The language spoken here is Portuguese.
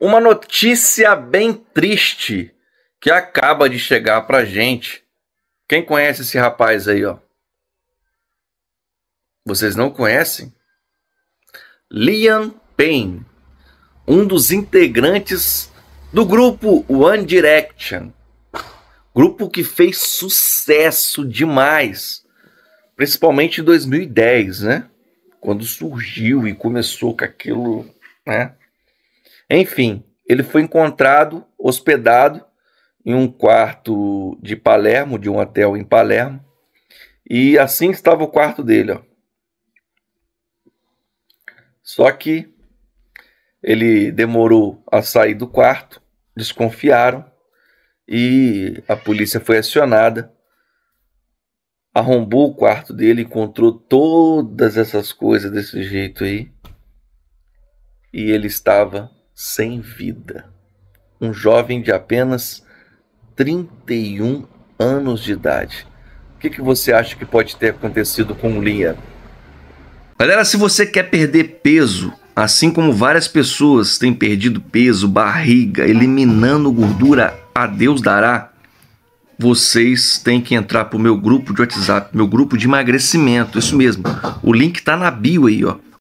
uma notícia bem triste que acaba de chegar pra gente. Quem conhece esse rapaz aí, ó? Vocês não conhecem? Liam Payne, um dos integrantes do grupo One Direction. Grupo que fez sucesso demais, principalmente em 2010, né? Quando surgiu e começou com aquilo, né? Enfim, ele foi encontrado hospedado em um quarto de Palermo, de um hotel em Palermo, e assim estava o quarto dele. Ó. Só que ele demorou a sair do quarto, desconfiaram e a polícia foi acionada. Arrombou o quarto dele, encontrou todas essas coisas desse jeito aí. E ele estava sem vida. Um jovem de apenas 31 anos de idade. O que, que você acha que pode ter acontecido com o Lia? Galera, se você quer perder peso, assim como várias pessoas têm perdido peso, barriga, eliminando gordura, a Deus dará, vocês têm que entrar pro meu grupo de WhatsApp, meu grupo de emagrecimento, isso mesmo. O link está na bio aí, ó.